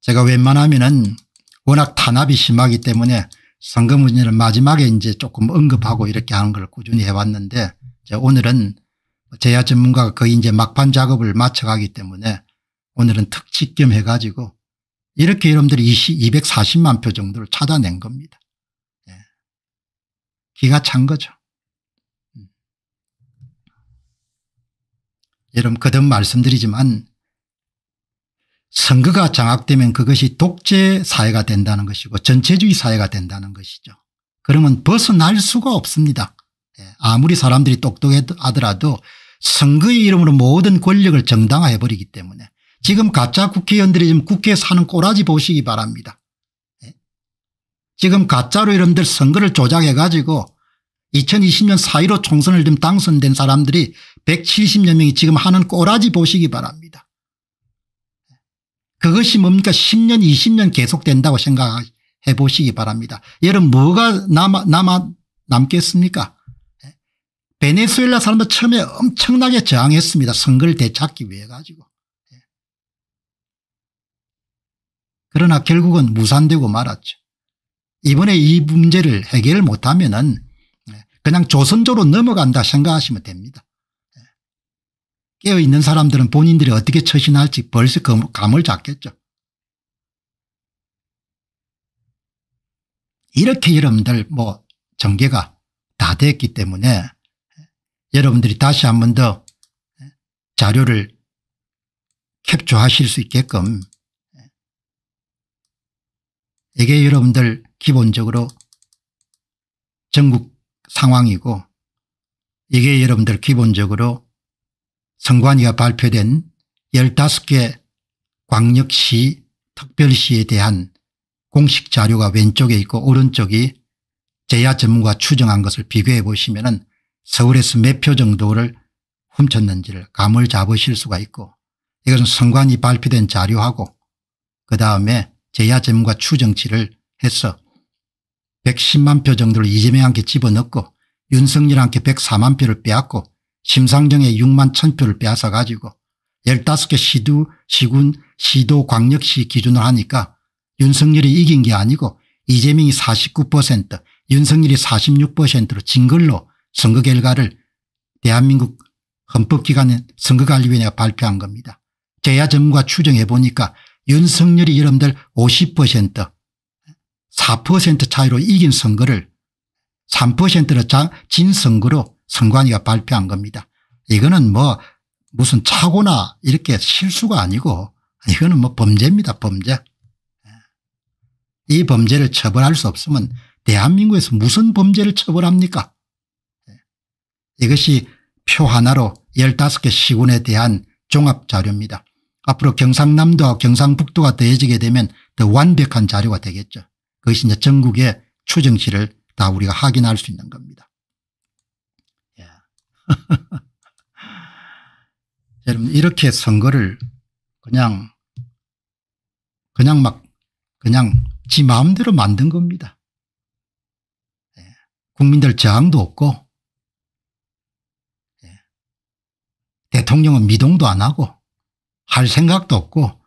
제가 웬만하면은 워낙 탄압이 심하기 때문에 선거 문제를 마지막에 이제 조금 언급하고 이렇게 하는 걸 꾸준히 해왔는데 오늘은 제야 전문가가 거의 이제 막판 작업을 마쳐가기 때문에 오늘은 특집 겸 해가지고 이렇게 여러분들이 20, 240만 표 정도를 찾아낸 겁니다. 예. 기가 찬 거죠. 음. 여러분 거듭 말씀드리지만 선거가 장악되면 그것이 독재 사회가 된다는 것이고 전체주의 사회가 된다는 것이죠. 그러면 벗어날 수가 없습니다. 예, 아무리 사람들이 똑똑하더라도 선거의 이름으로 모든 권력을 정당화해버리기 때문에 지금 가짜 국회의원들이 지금 국회에 사는 꼬라지 보시기 바랍니다. 예, 지금 가짜로 이름들 선거를 조작해 가지고 2020년 4.15 총선을 좀 당선된 사람들이 170여 명이 지금 하는 꼬라지 보시기 바랍니다. 그것이 뭡니까 10년 20년 계속된다고 생각해 보시기 바랍니다. 여러분 뭐가 남아, 남아 남겠습니까 예? 베네수엘라 사람들 처음에 엄청나게 저항했습니다. 선거를 되찾기 위해 가지고. 예. 그러나 결국은 무산되고 말았죠. 이번에 이 문제를 해결 못하면 은 예, 그냥 조선조로 넘어간다 생각하시면 됩니다. 깨어있는 사람들은 본인들이 어떻게 처신할지 벌써 그 감을 잡겠죠. 이렇게 여러분들 뭐 전개가 다 됐기 때문에 여러분들이 다시 한 번 더 자료를 캡처하실 수 있게끔 이게 여러분들 기본적으로 전국 상황이고 이게 여러분들 기본적으로 선관위가 발표된 15개 광역시 특별시에 대한 공식 자료가 왼쪽에 있고 오른쪽이 제야 전문가 추정한 것을 비교해 보시면 은 서울에서 몇 표 정도를 훔쳤는지를 감을 잡으실 수가 있고 이것은 선관위 발표된 자료하고 그다음에 제야 전문가 추정치를 해서 110만 표 정도를 이재명한테 집어넣고 윤석열한테 104만 표를 빼앗고 심상정의 6만 천표를 빼앗아 가지고 15개 시도 시군 시도 광역시 기준을 하니까 윤석열이 이긴 게 아니고 이재명이 49% 윤석열이 46%로 진 걸로 선거 결과를 대한민국 헌법기관의 선거관리위원회가 발표한 겁니다. 제야 전문가 추정해 보니까 윤석열이 여러분들 50% 4% 차이로 이긴 선거를 3%로 진 선거로 선관위가 발표한 겁니다. 이거는 뭐 무슨 착오나 이렇게 실수가 아니고 이거는 뭐 범죄입니다. 범죄. 예. 이 범죄를 처벌할 수 없으면 대한민국에서 무슨 범죄를 처벌합니까? 예. 이것이 표 하나로 15개 시군에 대한 종합자료입니다. 앞으로 경상남도와 경상북도가 더해지게 되면 더 완벽한 자료가 되겠죠. 그것이 이제 전국의 추정치를 다 우리가 확인할 수 있는 겁니다. 여러분 이렇게 선거를 그냥 그냥 막 그냥 지 마음대로 만든 겁니다. 예. 국민들 저항도 없고 예. 대통령은 미동도 안 하고 할 생각도 없고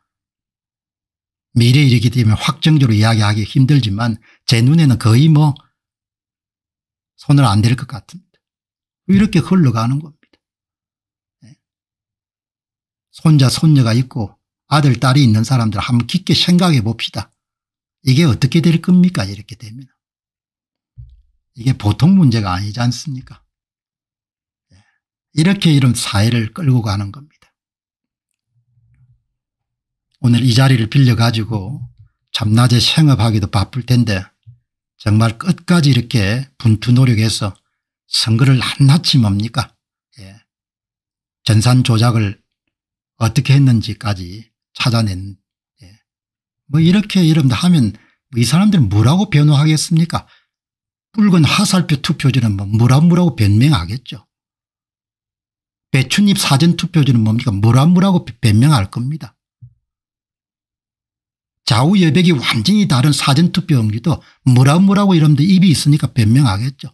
미래 일이기 때문에 확정적으로 이야기하기 힘들지만 제 눈에는 거의 뭐 손을 안 댈 것 같은 이렇게 흘러가는 겁니다. 예. 손자 손녀가 있고 아들 딸이 있는 사람들 한번 깊게 생각해 봅시다. 이게 어떻게 될 겁니까 이렇게 되면. 이게 보통 문제가 아니지 않습니까 예. 이렇게 이런 사회를 끌고 가는 겁니다. 오늘 이 자리를 빌려가지고 잠낮에 생업하기도 바쁠 텐데 정말 끝까지 이렇게 분투 노력해서 선거를 한낱이 뭡니까 예. 전산 조작을 어떻게 했는지까지 찾아낸 예. 뭐 이렇게 여러분들 하면 뭐 이 사람들은 뭐라고 변호하겠습니까 붉은 화살표 투표지는 뭐 무라무라고 변명하겠죠 배추잎 사전투표지는 뭡니까 무라무라고 변명할 겁니다 좌우여백이 완전히 다른 사전투표 용지도 뭐라 뭐라고 이러면 입이 있으니까 변명하겠죠.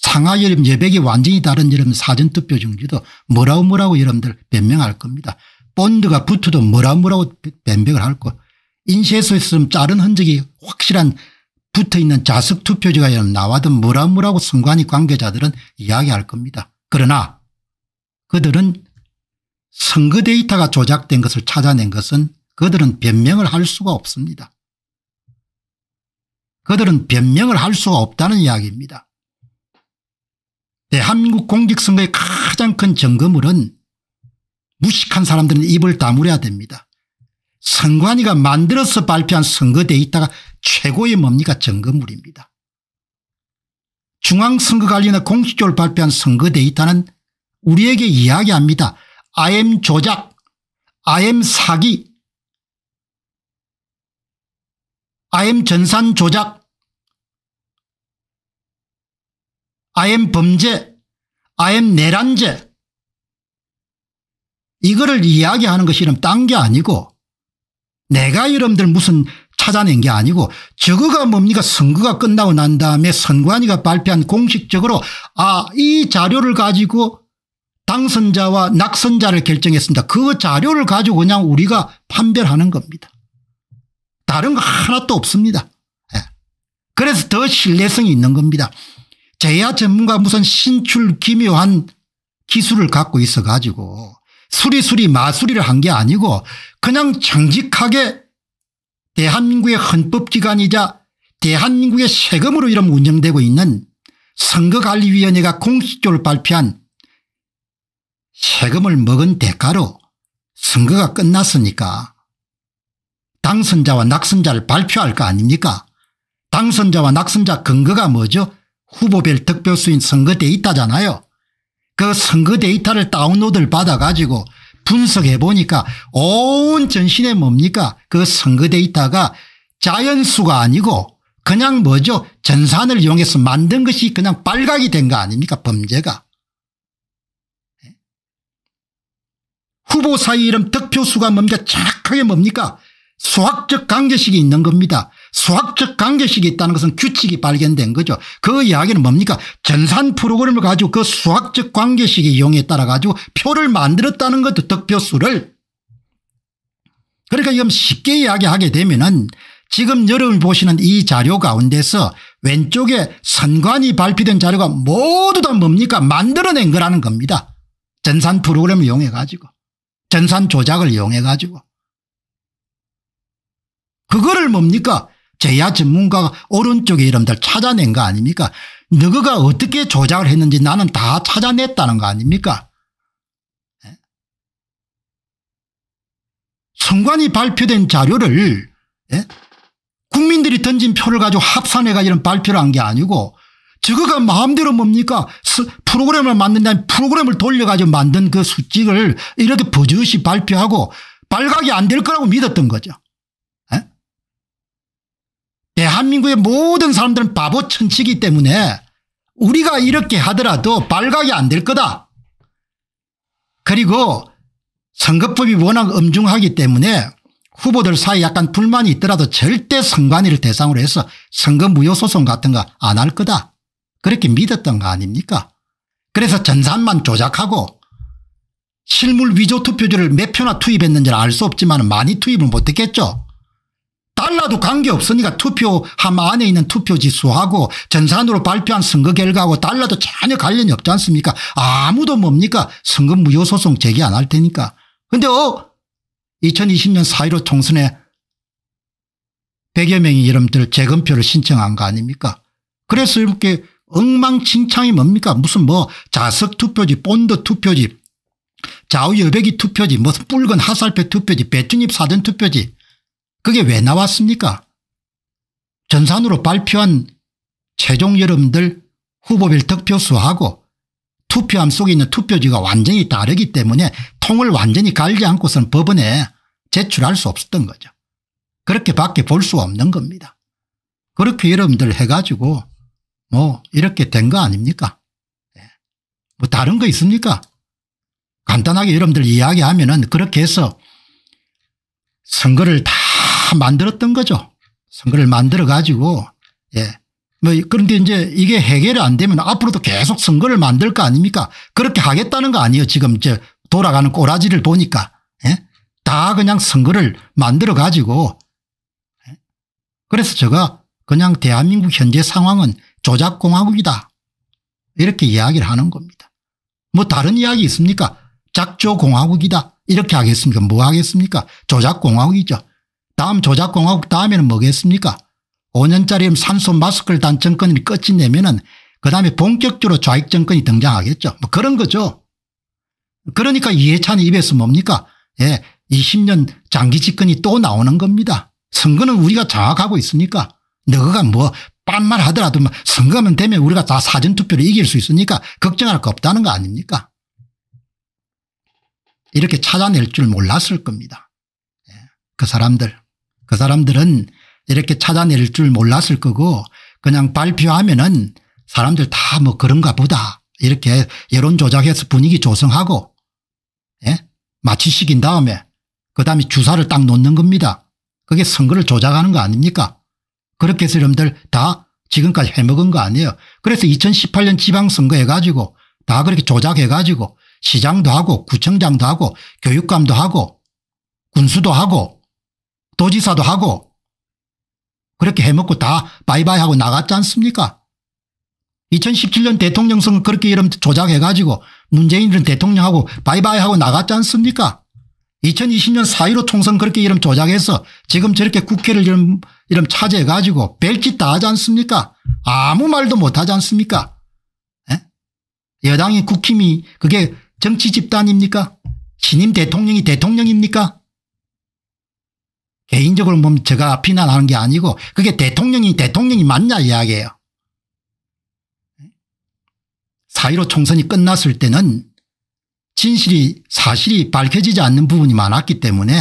상하여름 예백이 완전히 다른 여름 사전투표 중지도 뭐라고 뭐라고 여러분들 변명할 겁니다. 본드가 붙어도 뭐라고 뭐라고 변명을 할 거. 인쇄소에서 자른 흔적이 확실한 붙어있는 자석투표지가 나와도 뭐라고 뭐라고 선관위 관계자들은 이야기할 겁니다. 그러나 그들은 선거 데이터가 조작된 것을 찾아낸 것은 그들은 변명을 할 수가 없습니다. 그들은 변명을 할 수가 없다는 이야기입니다. 대한민국 예, 공직선거의 가장 큰점검물은 무식한 사람들은 입을 다물어야 됩니다. 선관위가 만들어서 발표한 선거 데이터가 최고의 뭡니까 정거물입니다. 중앙선거관리나 공식적으로 발표한 선거 데이터는 우리에게 이야기합니다. IM 조작, IM 사기, IM 전산 조작, i 엠 범죄, i 엠 내란죄 이거를 이야기하는 것이 이름 딴게 아니고 내가 여러분들 무슨 찾아낸 게 아니고 저거가 뭡니까 선거가 끝나고 난 다음에 선관위가 발표한 공식적으로 아 이 자료를 가지고 당선자와 낙선자를 결정했습니다. 그 자료를 가지고 그냥 우리가 판별하는 겁니다. 다른 거 하나도 없습니다. 예. 그래서 더 신뢰성이 있는 겁니다. 제야 전문가 무슨 신출 기묘한 기술을 갖고 있어 가지고 수리수리 마수리를한 게 아니고 그냥 정직하게 대한민국의 헌법기관이자 대한민국의 세금으로 이름 운영되고 있는 선거관리위원회가 공식적으로 발표한 세금을 먹은 대가로 선거가 끝났으니까 당선자와 낙선자를 발표할 거 아닙니까 당선자와 낙선자 근거가 뭐죠 후보별 득표수인 선거 데이터잖아요. 그 선거 데이터를 다운로드를 받아가지고 분석해 보니까 온 전신에 뭡니까 그 선거 데이터가 자연수가 아니고 그냥 뭐죠 전산을 이용해서 만든 것이 그냥 빨각이된 거 아닙니까 범죄가. 후보 사이 이름 득표수가 뭡니까 정확하게 뭡니까 수학적 강제식이 있는 겁니다. 수학적 관계식이 있다는 것은 규칙이 발견된 거죠. 그 이야기는 뭡니까 전산 프로그램을 가지고 그 수학적 관계식 의 이용에 따라 가지고 표를 만들었다는 것도 득표수를 그러니까 지금 쉽게 이야기하게 되면은 지금 여러분 보시는 이 자료 가운데서 왼쪽에 선관이 발표된 자료가 모두 다 뭡니까 만들어낸 거라는 겁니다. 전산 프로그램을 이용해 가지고 전산 조작을 이용해 가지고 그거를 뭡니까 제야 전문가가 오른쪽에 이름들 찾아낸 거 아닙니까? 너가 어떻게 조작을 했는지 나는 다 찾아냈다는 거 아닙니까? 예? 선관이 발표된 자료를 예? 국민들이 던진 표를 가지고 합산해가 이런 발표를 한 게 아니고 저거가 마음대로 뭡니까 프로그램을 만든다 프로그램을 돌려가지고 만든 그 수칙을 이렇게 버젓이 발표하고 발각이 안 될 거라고 믿었던 거죠. 대한민국의 예, 모든 사람들은 바보 천치기 때문에 우리가 이렇게 하더라도 발각이 안 될 거다. 그리고 선거법이 워낙 엄중하기 때문에 후보들 사이에 약간 불만이 있더라도 절대 선관위를 대상으로 해서 선거 무효 소송 같은 거 안 할 거다. 그렇게 믿었던 거 아닙니까? 그래서 전산만 조작하고 실물 위조 투표지를 몇 표나 투입했는지는 알수 없지만 많이 투입을 못했겠죠. 달라도 관계없으니까 투표함 안에 있는 투표지수하고 전산으로 발표한 선거 결과하고 달라도 전혀 관련이 없지 않습니까 아무도 뭡니까 선거 무효소송 제기 안 할 테니까 근데 어 2020년 4.15 총선에 100여 명이 여러분들 재검표를 신청한 거 아닙니까 그래서 이렇게 엉망진창이 뭡니까 무슨 뭐 자석투표지 본드 투표지 좌우여백이 투표지 무슨 뭐 붉은 하살표 투표지 배추잎 사전 투표지 그게 왜 나왔습니까? 전산으로 발표한 최종 여러분들 후보별 득표수하고 투표함 속에 있는 투표지가 완전히 다르기 때문에 통을 완전히 갈지 않고서는 법원에 제출할 수 없었던 거죠. 그렇게 밖에 볼 수 없는 겁니다. 그렇게 여러분들 해가지고 뭐 이렇게 된 거 아닙니까? 예. 뭐 다른 거 있습니까? 간단하게 여러분들 이야기하면 은 그렇게 해서 선거를 다 만들었던 거죠. 선거를 만들어 가지고 예. 뭐 그런데 이제 이게 해결이 안 되면 앞으로도 계속 선거를 만들 거 아닙니까 그렇게 하겠다는 거 아니에요 지금 이제 돌아가는 꼬라지를 보니까 예? 다 그냥 선거를 만들어 가지고 예? 그래서 제가 그냥 대한민국 현재 상황은 조작공화국이다 이렇게 이야기를 하는 겁니다 뭐 다른 이야기 있습니까 작조공화국이다 이렇게 하겠습니까 뭐 하겠습니까 조작공화국이죠 다음 조작공화국 다음에는 뭐겠습니까 5년짜리면 산소 마스크를 단 정권이 끝이 내면은 그 다음에 본격적으로 좌익 정권이 등장하겠죠. 뭐 그런 거죠. 그러니까 이해찬 입에서 뭡니까? 예, 20년 장기 집권이 또 나오는 겁니다. 선거는 우리가 장악하고 있으니까 너가 뭐 빤말 하더라도 뭐 선거면 되면 우리가 다 사전투표를 이길 수 있으니까 걱정할 거 없다는 거 아닙니까? 이렇게 찾아낼 줄 몰랐을 겁니다. 예, 그 사람들. 그 사람들은 이렇게 찾아낼 줄 몰랐을 거고 그냥 발표하면은 사람들 다 뭐 그런가 보다 이렇게 여론 조작해서 분위기 조성하고 예? 마취 시킨 다음에 그 다음에 주사를 딱 놓는 겁니다. 그게 선거를 조작하는 거 아닙니까? 그렇게 해서 여러분들 다 지금까지 해먹은 거 아니에요. 그래서 2018년 지방선거 해가지고 다 그렇게 조작해가지고 시장도 하고 구청장도 하고 교육감도 하고 군수도 하고 도지사도 하고 그렇게 해먹고 다 바이바이 하고 나갔지 않습니까? 2017년 대통령 선거 그렇게 이름 조작해가지고 문재인은 대통령하고 바이바이 하고 나갔지 않습니까? 2020년 4.15 총선 그렇게 이름 조작해서 지금 저렇게 국회를 이름, 이름 차지해가지고 벨짓다 하지 않습니까? 아무 말도 못하지 않습니까? 에? 여당이 국힘이 그게 정치 집단입니까? 신임 대통령이 대통령입니까? 개인적으로 보면 뭐 제가 비난하는 게 아니고 그게 대통령이 대통령이 맞냐 이야기예요. 사1로 총선이 끝났을 때는 진실이 사실이 밝혀지지 않는 부분이 많았기 때문에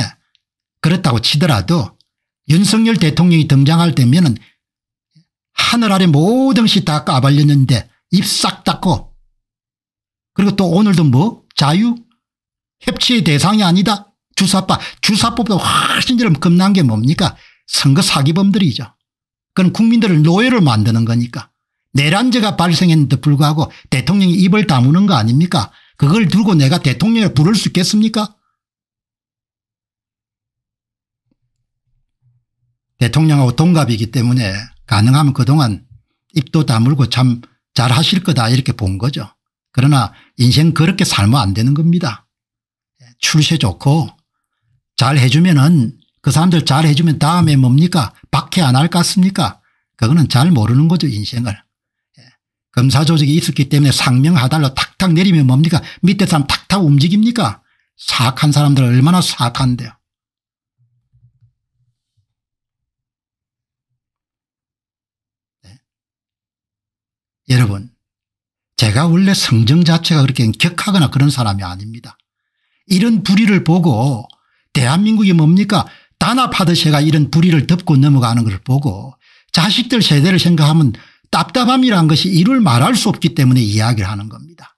그렇다고 치더라도 윤석열 대통령이 등장할 때면 하늘 아래 모든 시다 까발렸는데 입싹 닫고 그리고 또 오늘도 뭐 자유 협치의 대상이 아니다 주사파 주사법도다 훨씬 좀 겁난 게 뭡니까 선거 사기범들이죠. 그건 국민들을 노예를 만드는 거니까. 내란제가 발생했는데 불구하고 대통령이 입을 다무는 거 아닙니까 그걸 들고 내가 대통령을 부를 수 있겠습니까 대통령하고 동갑이기 때문에 가능하면 그동안 입도 다물고 참 잘하실 거다 이렇게 본 거죠. 그러나 인생 그렇게 살면 안 되는 겁니다. 예, 출세 좋고 잘 해주면은 그 사람들 잘 해주면 다음에 뭡니까 박해 안 할 것 같습니까 그거는 잘 모르는 거죠 인생을. 예. 검사 조직이 있었기 때문에 상명하달로 탁탁 내리면 뭡니까 밑에 사람 탁탁 움직입니까 사악한 사람들 얼마나 사악한데요. 네. 여러분 제가 원래 성정 자체가 그렇게 격하거나 그런 사람이 아닙니다. 이런 불의를 보고 대한민국이 뭡니까 단합하듯이 가 이런 불의를 덮고 넘어가는 걸 보고 자식들 세대를 생각하면 답답함이란 것이 이를 말할 수 없기 때문에 이야기를 하는 겁니다.